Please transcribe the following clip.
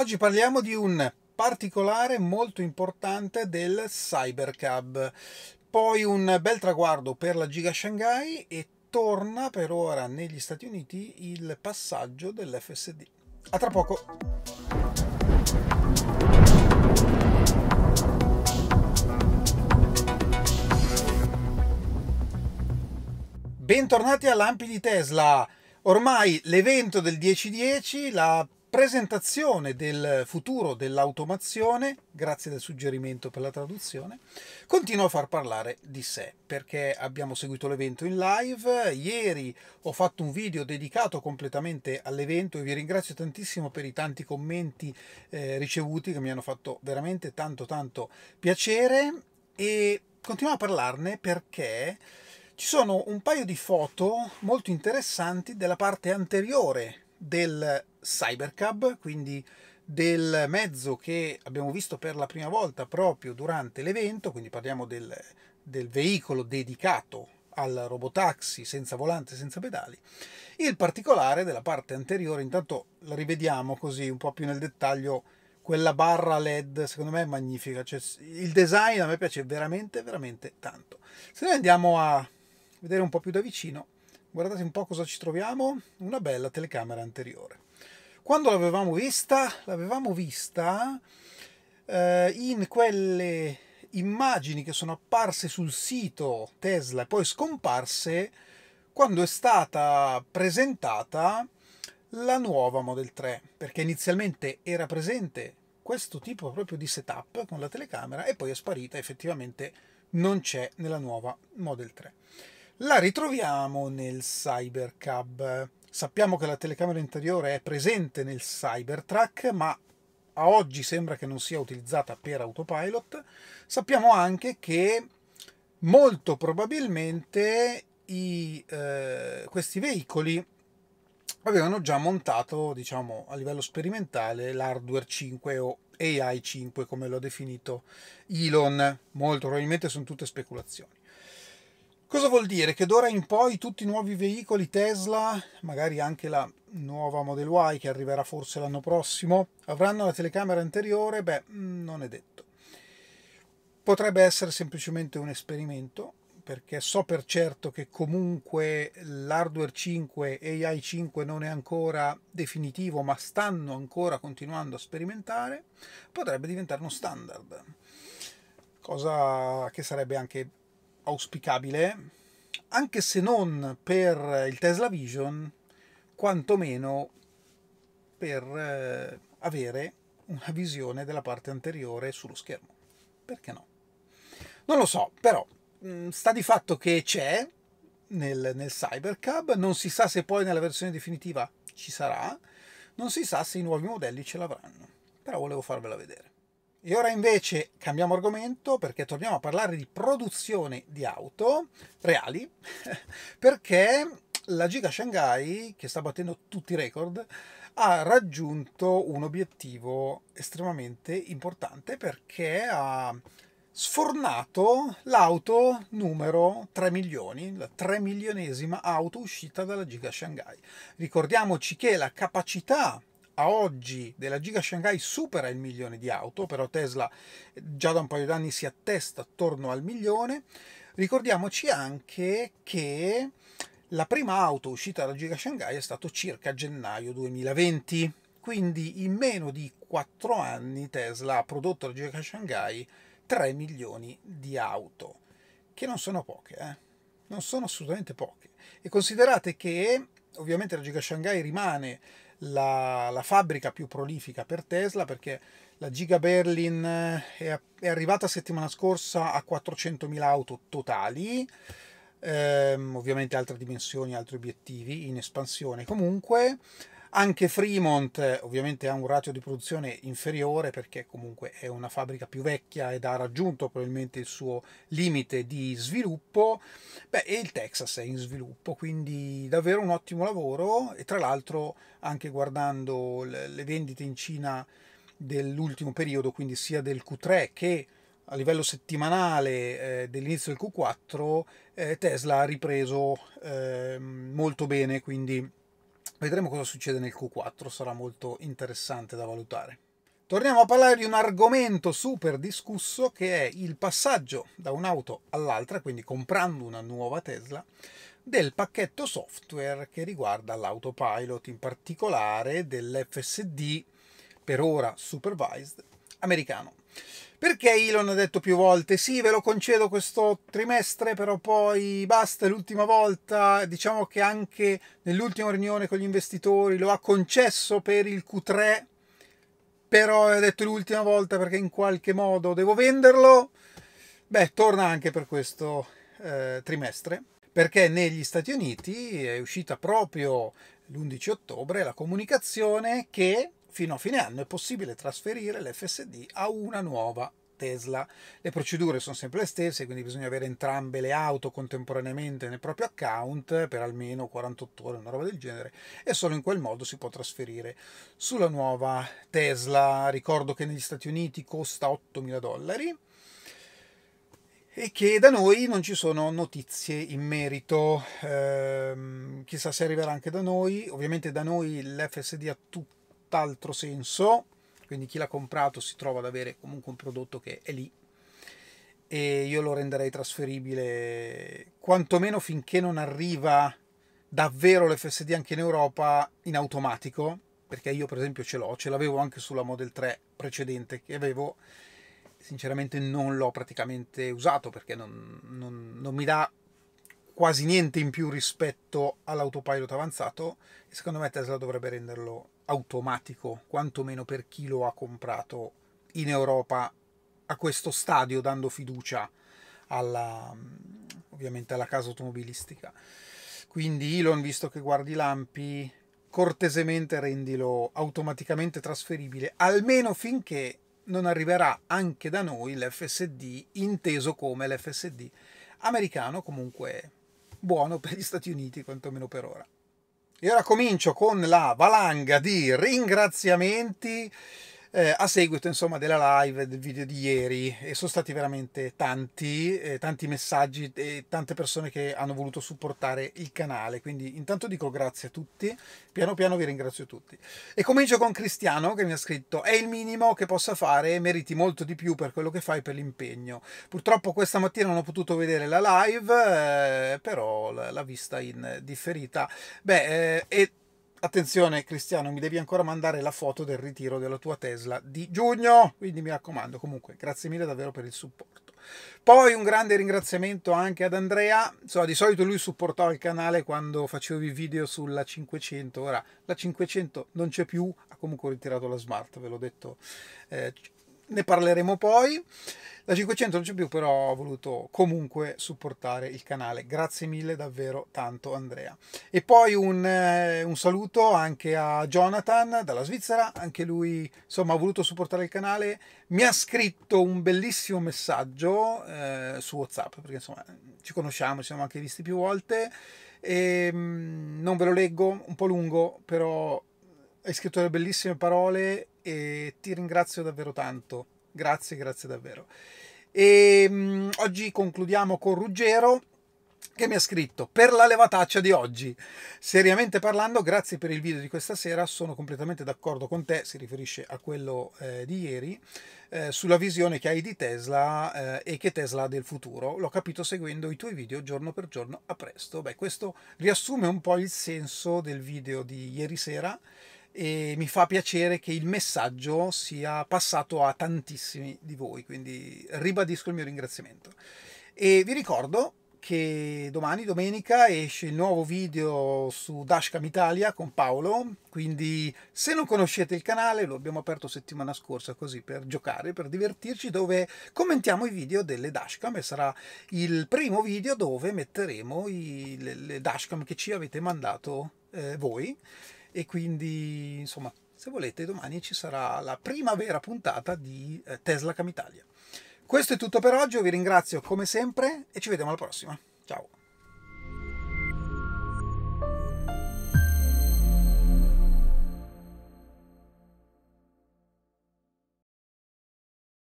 Oggi parliamo di un particolare molto importante del Cybercab, poi un bel traguardo per la Giga Shanghai e torna per ora negli Stati Uniti il passaggio dell'FSD. A tra poco! Bentornati a Lampi di Tesla. Ormai l'evento del 1010, la presentazione del futuro dell'automazione, grazie del suggerimento per la traduzione, continua a far parlare di sé perché abbiamo seguito l'evento in live. Ieri ho fatto un video dedicato completamente all'evento e vi ringrazio tantissimo per i tanti commenti eh, ricevuti che mi hanno fatto veramente tanto tanto piacere e continuo a parlarne perché ci sono un paio di foto molto interessanti della parte anteriore del Cybercab, quindi del mezzo che abbiamo visto per la prima volta proprio durante l'evento, quindi parliamo del, del veicolo dedicato al robotaxi senza volante, senza pedali. Il particolare della parte anteriore, intanto la rivediamo così un po' più nel dettaglio, quella barra LED secondo me è magnifica, cioè, il design a me piace veramente, veramente tanto. Se noi andiamo a vedere un po' più da vicino, guardate un po' cosa ci troviamo, una bella telecamera anteriore. Quando l'avevamo vista? L'avevamo vista eh, in quelle immagini che sono apparse sul sito Tesla e poi scomparse quando è stata presentata la nuova Model 3, perché inizialmente era presente questo tipo proprio di setup con la telecamera e poi è sparita, effettivamente non c'è nella nuova Model 3 la ritroviamo nel Cybercab. Sappiamo che la telecamera interiore è presente nel Cybertruck, ma a oggi sembra che non sia utilizzata per autopilot. Sappiamo anche che molto probabilmente i, eh, questi veicoli avevano già montato, diciamo, a livello sperimentale l'hardware 5 o AI 5, come l'ha definito Elon. Molto probabilmente sono tutte speculazioni. Cosa vuol dire? Che d'ora in poi tutti i nuovi veicoli Tesla, magari anche la nuova Model Y che arriverà forse l'anno prossimo, avranno la telecamera anteriore? Beh, mm, non è detto. Potrebbe essere semplicemente un esperimento, perché so per certo che comunque l'hardware 5 e AI 5 non è ancora definitivo, ma stanno ancora continuando a sperimentare, potrebbe diventare uno standard, cosa che sarebbe anche auspicabile, anche se non per il Tesla Vision, quantomeno per eh, avere una visione della parte anteriore sullo schermo. Perché no? Non lo so, però mm, sta di fatto che c'è nel, nel Cybercab, non si sa se poi nella versione definitiva ci sarà, non si sa se i nuovi modelli ce l'avranno, però volevo farvela vedere. E ora invece cambiamo argomento perché torniamo a parlare di produzione di auto reali, perché la Giga Shanghai, che sta battendo tutti i record, ha raggiunto un obiettivo estremamente importante perché ha sfornato l'auto numero 3 milioni, la 3 milionesima auto uscita dalla Giga Shanghai. Ricordiamoci che la capacità a oggi della Giga Shanghai supera il milione di auto, però Tesla eh, già da un paio d'anni si attesta attorno al milione. Ricordiamoci anche che la prima auto uscita dalla Giga Shanghai è stato circa gennaio 2020, quindi in meno di 4 anni Tesla ha prodotto alla Giga Shanghai 3 milioni di auto, che non sono poche, eh? non sono assolutamente poche. E considerate che ovviamente la Giga Shanghai rimane la, la fabbrica più prolifica per Tesla perché la Giga Berlin eh, è, è arrivata settimana scorsa a 400.000 auto totali, ehm, ovviamente altre dimensioni, altri obiettivi in espansione comunque. Anche Fremont ovviamente ha un ratio di produzione inferiore perché comunque è una fabbrica più vecchia ed ha raggiunto probabilmente il suo limite di sviluppo. Beh, e il Texas è in sviluppo, quindi davvero un ottimo lavoro e tra l'altro anche guardando le vendite in Cina dell'ultimo periodo, quindi sia del Q3 che a livello settimanale eh, dell'inizio del Q4 eh, Tesla ha ripreso eh, molto bene, quindi Vedremo cosa succede nel Q4, sarà molto interessante da valutare. Torniamo a parlare di un argomento super discusso che è il passaggio da un'auto all'altra, quindi comprando una nuova Tesla, del pacchetto software che riguarda l'autopilot, in particolare dell'FSD, per ora supervised, americano. Perché Elon ha detto più volte sì, ve lo concedo questo trimestre, però poi basta, è l'ultima volta. Diciamo che anche nell'ultima riunione con gli investitori lo ha concesso per il Q3, però ha detto l'ultima volta perché in qualche modo devo venderlo. Beh, torna anche per questo eh, trimestre, perché negli Stati Uniti è uscita proprio l'11 ottobre la comunicazione che Fino a fine anno è possibile trasferire l'FSD a una nuova Tesla. Le procedure sono sempre le stesse, quindi bisogna avere entrambe le auto contemporaneamente nel proprio account per almeno 48 ore, una roba del genere, e solo in quel modo si può trasferire sulla nuova Tesla. Ricordo che negli Stati Uniti costa 8.000 dollari e che da noi non ci sono notizie in merito. Ehm, chissà se arriverà anche da noi. Ovviamente da noi l'FSD ha tutti tutt'altro senso, quindi chi l'ha comprato si trova ad avere comunque un prodotto che è lì e io lo renderei trasferibile quantomeno finché non arriva davvero l'FSD anche in Europa in automatico, perché io per esempio ce l'ho, ce l'avevo anche sulla Model 3 precedente che avevo, sinceramente non l'ho praticamente usato perché non, non, non mi dà quasi niente in più rispetto all'autopilot avanzato e secondo me Tesla dovrebbe renderlo automatico, quantomeno per chi lo ha comprato in Europa a questo stadio, dando fiducia alla, ovviamente alla casa automobilistica. Quindi Elon, visto che guardi lampi, cortesemente rendilo automaticamente trasferibile, almeno finché non arriverà anche da noi l'FSD inteso come l'FSD americano, comunque buono per gli Stati Uniti, quantomeno per ora. E ora comincio con la valanga di ringraziamenti eh, a seguito insomma della live del video di ieri e sono stati veramente tanti, eh, tanti messaggi e tante persone che hanno voluto supportare il canale, quindi intanto dico grazie a tutti, piano piano vi ringrazio tutti. E comincio con Cristiano che mi ha scritto è il minimo che possa fare, meriti molto di più per quello che fai per l'impegno. Purtroppo questa mattina non ho potuto vedere la live, eh, però l'ha vista in differita. Beh, eh, e Attenzione Cristiano, mi devi ancora mandare la foto del ritiro della tua Tesla di giugno, quindi mi raccomando, comunque grazie mille davvero per il supporto. Poi un grande ringraziamento anche ad Andrea, Insomma, di solito lui supportava il canale quando facevo i video sulla 500, ora la 500 non c'è più, ha comunque ritirato la Smart, ve l'ho detto eh, ne parleremo poi. La 500 non c'è più, però ho voluto comunque supportare il canale. Grazie mille davvero tanto Andrea. E poi un, eh, un saluto anche a Jonathan dalla Svizzera, anche lui insomma ha voluto supportare il canale. Mi ha scritto un bellissimo messaggio eh, su Whatsapp, perché insomma ci conosciamo, ci siamo anche visti più volte. E, ehm, mh, non ve lo leggo, un po' lungo, però hai scritto delle bellissime parole e ti ringrazio davvero tanto. Grazie, grazie davvero. E um, oggi concludiamo con Ruggero che mi ha scritto per la levataccia di oggi. Seriamente parlando, grazie per il video di questa sera, sono completamente d'accordo con te, si riferisce a quello eh, di ieri, eh, sulla visione che hai di Tesla eh, e che Tesla ha del futuro. L'ho capito seguendo i tuoi video giorno per giorno. A presto. Beh, questo riassume un po' il senso del video di ieri sera e mi fa piacere che il messaggio sia passato a tantissimi di voi, quindi ribadisco il mio ringraziamento. E vi ricordo che domani, domenica, esce il nuovo video su Dashcam Italia con Paolo, quindi se non conoscete il canale, lo abbiamo aperto settimana scorsa così per giocare, per divertirci, dove commentiamo i video delle Dashcam e sarà il primo video dove metteremo i, le, le Dashcam che ci avete mandato eh, voi e quindi insomma se volete domani ci sarà la prima vera puntata di eh, Tesla Camitalia. Questo è tutto per oggi, vi ringrazio come sempre e ci vediamo alla prossima. Ciao!